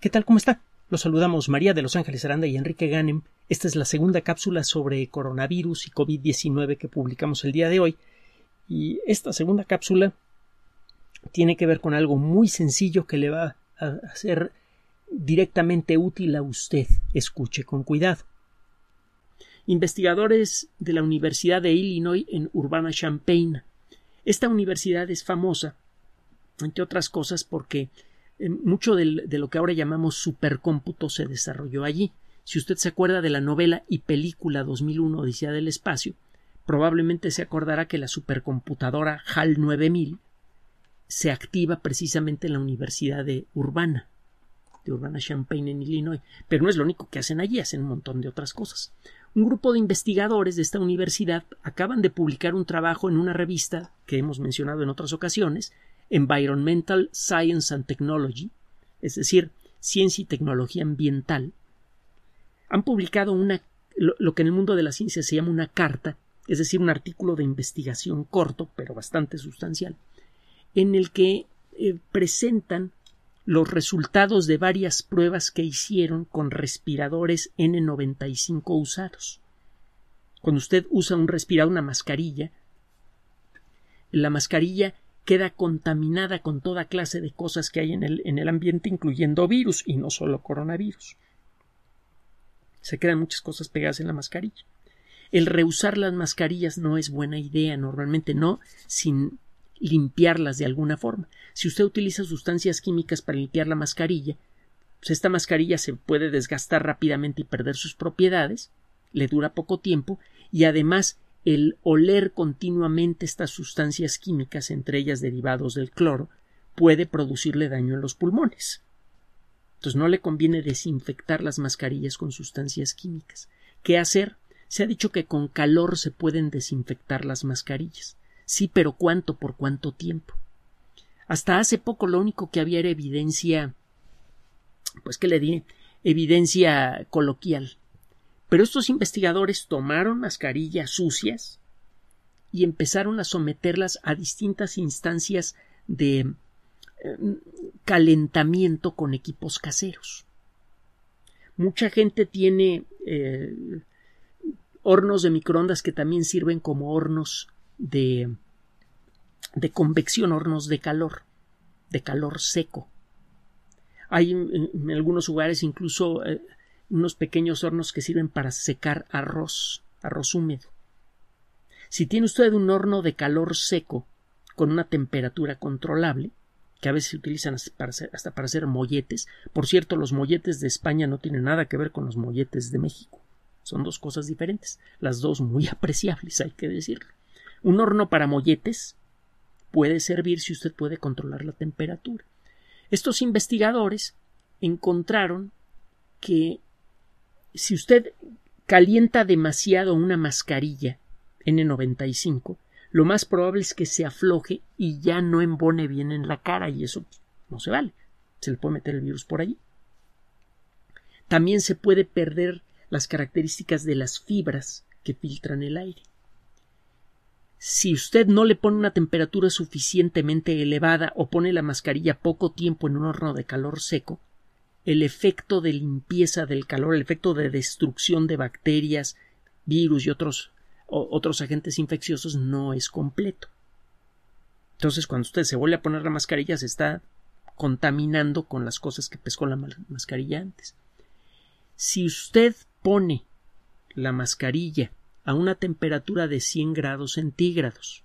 ¿Qué tal? ¿Cómo está? Los saludamos María de Los Ángeles Aranda y Enrique Ganem. Esta es la segunda cápsula sobre coronavirus y COVID-19 que publicamos el día de hoy. Y esta segunda cápsula tiene que ver con algo muy sencillo que le va a ser directamente útil a usted. Escuche con cuidado. Investigadores de la Universidad de Illinois en Urbana-Champaign. Esta universidad es famosa, entre otras cosas, porque eh, mucho de, lo que ahora llamamos supercómputo se desarrolló allí. Si usted se acuerda de la novela y película 2001 Odisea del Espacio, probablemente se acordará que la supercomputadora HAL 9000 se activa precisamente en la Universidad de Urbana, de Urbana Champaign en Illinois. Pero no es lo único que hacen allí, hacen un montón de otras cosas. Un grupo de investigadores de esta universidad acaban de publicar un trabajo en una revista que hemos mencionado en otras ocasiones, Environmental Science and Technology, es decir, Ciencia y Tecnología Ambiental, han publicado una, lo que en el mundo de la ciencia se llama una carta, es decir, un artículo de investigación corto, pero bastante sustancial, en el que eh, presentan los resultados de varias pruebas que hicieron con respiradores N95 usados. Cuando usted usa un respirador, una mascarilla, la mascarilla queda contaminada con toda clase de cosas que hay en el, en el ambiente, incluyendo virus y no solo coronavirus. Se quedan muchas cosas pegadas en la mascarilla. El reusar las mascarillas no es buena idea, normalmente no, sin limpiarlas de alguna forma. Si usted utiliza sustancias químicas para limpiar la mascarilla, pues esta mascarilla se puede desgastar rápidamente y perder sus propiedades, le dura poco tiempo, y además el oler continuamente estas sustancias químicas, entre ellas derivados del cloro, puede producirle daño en los pulmones. Entonces no le conviene desinfectar las mascarillas con sustancias químicas. ¿Qué hacer? Se ha dicho que con calor se pueden desinfectar las mascarillas. Sí, pero ¿cuánto por cuánto tiempo? Hasta hace poco lo único que había era evidencia, pues que le di, evidencia coloquial. Pero estos investigadores tomaron mascarillas sucias y empezaron a someterlas a distintas instancias de eh, calentamiento con equipos caseros. Mucha gente tiene eh, hornos de microondas que también sirven como hornos de, de convección, hornos de calor, de calor seco. Hay en, algunos lugares incluso eh, unos pequeños hornos que sirven para secar arroz, arroz húmedo. Si tiene usted un horno de calor seco con una temperatura controlable, que a veces se utilizan hasta para hacer, molletes. Por cierto, los molletes de España no tienen nada que ver con los molletes de México. Son dos cosas diferentes, las dos muy apreciables, hay que decirlo. Un horno para molletes puede servir si usted puede controlar la temperatura. Estos investigadores encontraron que si usted calienta demasiado una mascarilla N95, lo más probable es que se afloje y ya no embone bien en la cara y eso no se vale. Se le puede meter el virus por allí. También se puede perder las características de las fibras que filtran el aire. Si usted no le pone una temperatura suficientemente elevada o pone la mascarilla poco tiempo en un horno de calor seco, el efecto de limpieza del calor, el efecto de destrucción de bacterias, virus y otros, otros agentes infecciosos no es completo. Entonces, cuando usted se vuelve a poner la mascarilla, se está contaminando con las cosas que pescó la mascarilla antes. Si usted pone la mascarilla a una temperatura de 100 grados centígrados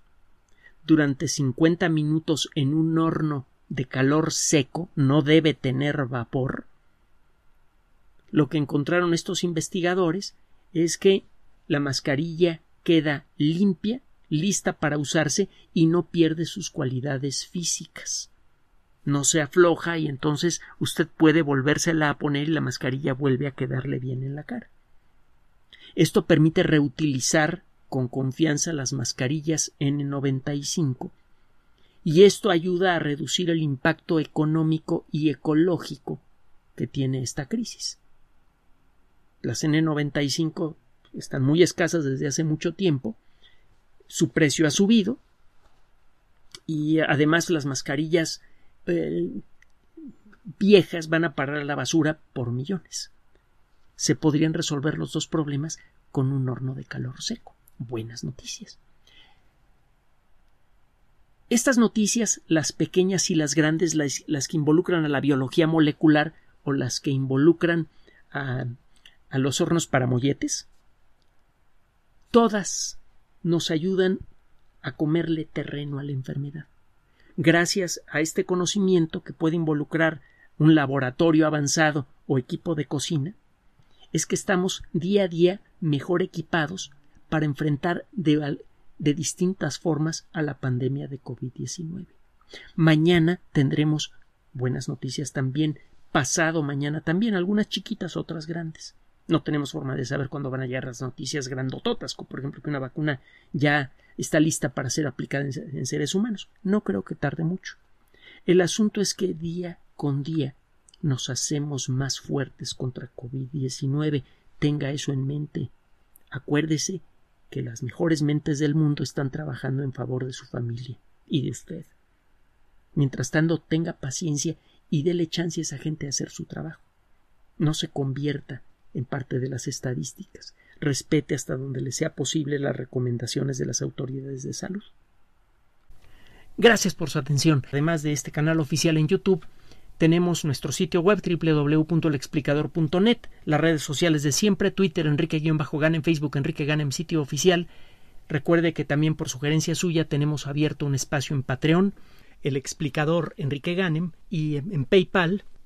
durante 50 minutos en un horno de calor seco, no debe tener vapor, lo que encontraron estos investigadores es que la mascarilla queda limpia, lista para usarse y no pierde sus cualidades físicas. No se afloja y entonces usted puede volvérsela a poner y la mascarilla vuelve a quedarle bien en la cara. Esto permite reutilizar con confianza las mascarillas N95 y esto ayuda a reducir el impacto económico y ecológico que tiene esta crisis las N95 están muy escasas desde hace mucho tiempo, su precio ha subido y además las mascarillas eh, viejas van a parar a la basura por millones. Se podrían resolver los dos problemas con un horno de calor seco. Buenas noticias. Estas noticias, las pequeñas y las grandes, las que involucran a la biología molecular o las que involucran a a los hornos para molletes, todas nos ayudan a comerle terreno a la enfermedad. Gracias a este conocimiento que puede involucrar un laboratorio avanzado o equipo de cocina, es que estamos día a día mejor equipados para enfrentar de, distintas formas a la pandemia de COVID-19. Mañana tendremos buenas noticias también, pasado mañana también, algunas chiquitas, otras grandes. No tenemos forma de saber cuándo van a llegar las noticias grandototas, como por ejemplo que una vacuna ya está lista para ser aplicada en, seres humanos. No creo que tarde mucho. El asunto es que día con día nos hacemos más fuertes contra COVID-19. Tenga eso en mente. Acuérdese que las mejores mentes del mundo están trabajando en favor de su familia y de usted. Mientras tanto, tenga paciencia y déle chance a esa gente de hacer su trabajo. No se convierta en parte de las estadísticas, respete hasta donde le sea posible las recomendaciones de las autoridades de salud. Gracias por su atención. Además de este canal oficial en YouTube, tenemos nuestro sitio web www.elexplicador.net, las redes sociales de siempre, Twitter Enrique-Ganem, Facebook Enrique Ganem, sitio oficial. Recuerde que también por sugerencia suya tenemos abierto un espacio en Patreon, el explicador Enrique Ganem y en PayPal